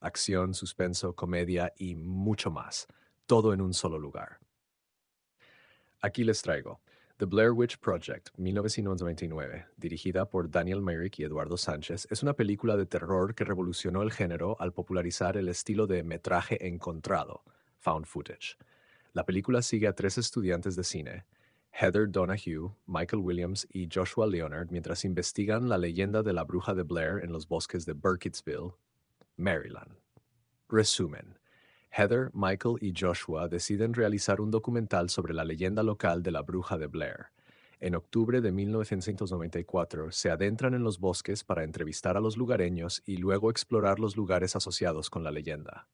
acción, suspenso, comedia y mucho más, todo en un solo lugar. Aquí les traigo The Blair Witch Project, 1999, dirigida por Daniel Merrick y Eduardo Sánchez, es una película de terror que revolucionó el género al popularizar el estilo de metraje encontrado, found footage. La película sigue a tres estudiantes de cine, Heather Donahue, Michael Williams y Joshua Leonard mientras investigan la leyenda de la bruja de Blair en los bosques de Burkittsville, Maryland. Resumen. Heather, Michael y Joshua deciden realizar un documental sobre la leyenda local de la bruja de Blair. En octubre de 1994 se adentran en los bosques para entrevistar a los lugareños y luego explorar los lugares asociados con la leyenda.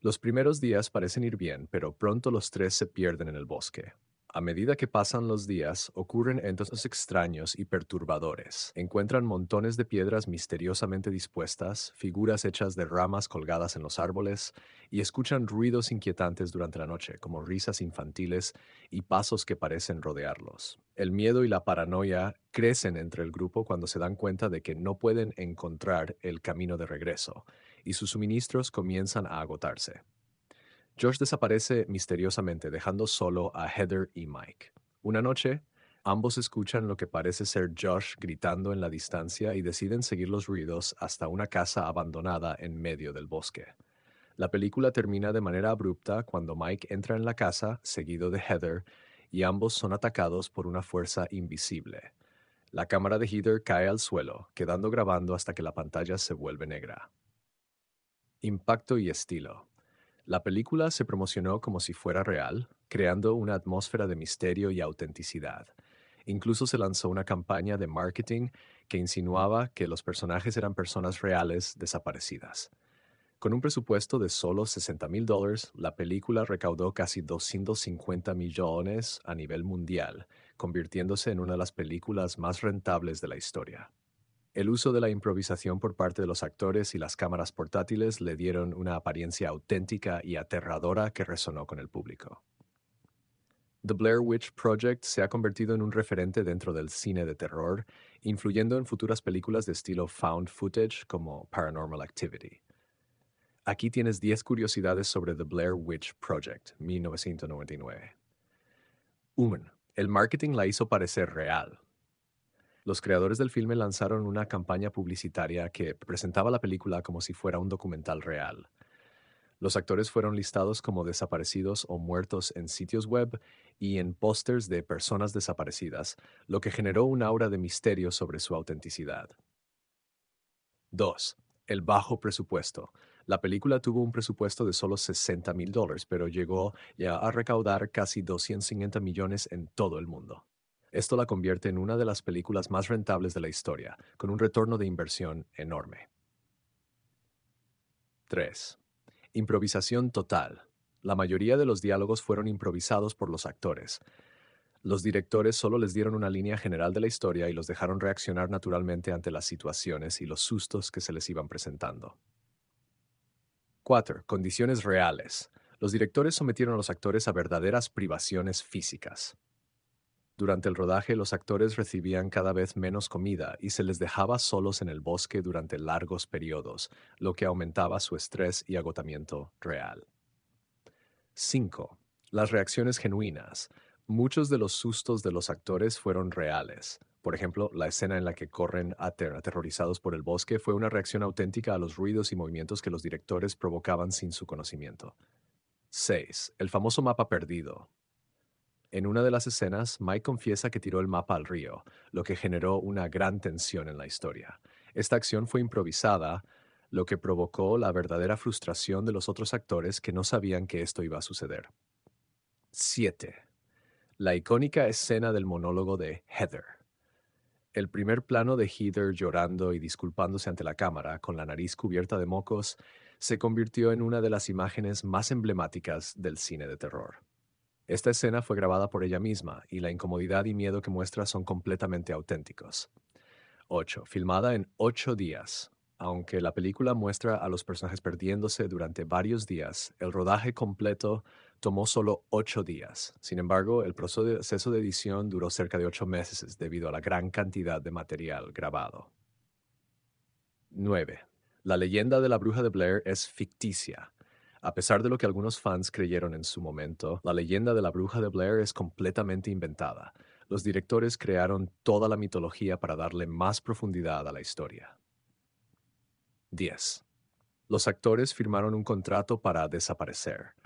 Los primeros días parecen ir bien, pero pronto los tres se pierden en el bosque. A medida que pasan los días, ocurren entonces extraños y perturbadores. Encuentran montones de piedras misteriosamente dispuestas, figuras hechas de ramas colgadas en los árboles, y escuchan ruidos inquietantes durante la noche, como risas infantiles y pasos que parecen rodearlos. El miedo y la paranoia crecen entre el grupo cuando se dan cuenta de que no pueden encontrar el camino de regreso, y sus suministros comienzan a agotarse. Josh desaparece misteriosamente dejando solo a Heather y Mike. Una noche, ambos escuchan lo que parece ser Josh gritando en la distancia y deciden seguir los ruidos hasta una casa abandonada en medio del bosque. La película termina de manera abrupta cuando Mike entra en la casa, seguido de Heather, y ambos son atacados por una fuerza invisible. La cámara de Heather cae al suelo, quedando grabando hasta que la pantalla se vuelve negra. Impacto y estilo. La película se promocionó como si fuera real, creando una atmósfera de misterio y autenticidad. Incluso se lanzó una campaña de marketing que insinuaba que los personajes eran personas reales desaparecidas. Con un presupuesto de solo 60 mil dólares, la película recaudó casi 250 millones a nivel mundial, convirtiéndose en una de las películas más rentables de la historia. El uso de la improvisación por parte de los actores y las cámaras portátiles le dieron una apariencia auténtica y aterradora que resonó con el público. The Blair Witch Project se ha convertido en un referente dentro del cine de terror, influyendo en futuras películas de estilo found footage como Paranormal Activity. Aquí tienes 10 curiosidades sobre The Blair Witch Project, 1999. Human. El marketing la hizo parecer real los creadores del filme lanzaron una campaña publicitaria que presentaba la película como si fuera un documental real. Los actores fueron listados como desaparecidos o muertos en sitios web y en pósters de personas desaparecidas, lo que generó un aura de misterio sobre su autenticidad. 2. El bajo presupuesto. La película tuvo un presupuesto de solo 60 mil dólares, pero llegó ya a recaudar casi 250 millones en todo el mundo. Esto la convierte en una de las películas más rentables de la historia, con un retorno de inversión enorme. 3. Improvisación total. La mayoría de los diálogos fueron improvisados por los actores. Los directores solo les dieron una línea general de la historia y los dejaron reaccionar naturalmente ante las situaciones y los sustos que se les iban presentando. 4. Condiciones reales. Los directores sometieron a los actores a verdaderas privaciones físicas. Durante el rodaje, los actores recibían cada vez menos comida y se les dejaba solos en el bosque durante largos periodos, lo que aumentaba su estrés y agotamiento real. 5. Las reacciones genuinas. Muchos de los sustos de los actores fueron reales. Por ejemplo, la escena en la que corren aterrorizados por el bosque fue una reacción auténtica a los ruidos y movimientos que los directores provocaban sin su conocimiento. 6. El famoso mapa perdido. En una de las escenas, Mike confiesa que tiró el mapa al río, lo que generó una gran tensión en la historia. Esta acción fue improvisada, lo que provocó la verdadera frustración de los otros actores que no sabían que esto iba a suceder. 7. La icónica escena del monólogo de Heather. El primer plano de Heather llorando y disculpándose ante la cámara, con la nariz cubierta de mocos, se convirtió en una de las imágenes más emblemáticas del cine de terror. Esta escena fue grabada por ella misma y la incomodidad y miedo que muestra son completamente auténticos. 8. Filmada en 8 días. Aunque la película muestra a los personajes perdiéndose durante varios días, el rodaje completo tomó solo 8 días. Sin embargo, el proceso de edición duró cerca de 8 meses debido a la gran cantidad de material grabado. 9. La leyenda de la bruja de Blair es ficticia. A pesar de lo que algunos fans creyeron en su momento, la leyenda de la bruja de Blair es completamente inventada. Los directores crearon toda la mitología para darle más profundidad a la historia. 10. Los actores firmaron un contrato para desaparecer.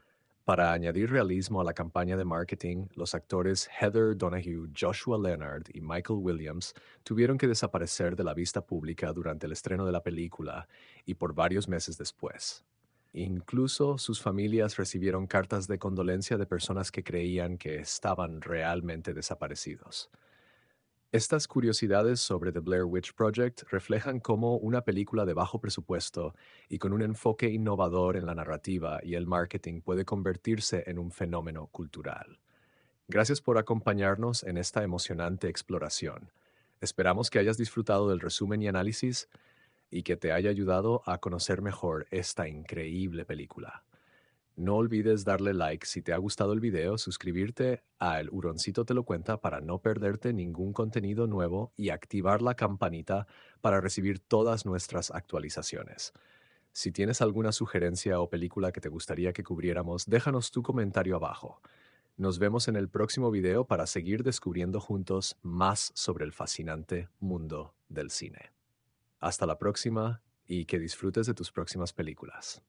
Para añadir realismo a la campaña de marketing, los actores Heather Donahue, Joshua Leonard y Michael Williams tuvieron que desaparecer de la vista pública durante el estreno de la película y por varios meses después. Incluso sus familias recibieron cartas de condolencia de personas que creían que estaban realmente desaparecidos. Estas curiosidades sobre The Blair Witch Project reflejan cómo una película de bajo presupuesto y con un enfoque innovador en la narrativa y el marketing puede convertirse en un fenómeno cultural. Gracias por acompañarnos en esta emocionante exploración. Esperamos que hayas disfrutado del resumen y análisis y que te haya ayudado a conocer mejor esta increíble película. No olvides darle like si te ha gustado el video, suscribirte a El Huroncito Te Lo Cuenta para no perderte ningún contenido nuevo y activar la campanita para recibir todas nuestras actualizaciones. Si tienes alguna sugerencia o película que te gustaría que cubriéramos, déjanos tu comentario abajo. Nos vemos en el próximo video para seguir descubriendo juntos más sobre el fascinante mundo del cine. Hasta la próxima y que disfrutes de tus próximas películas.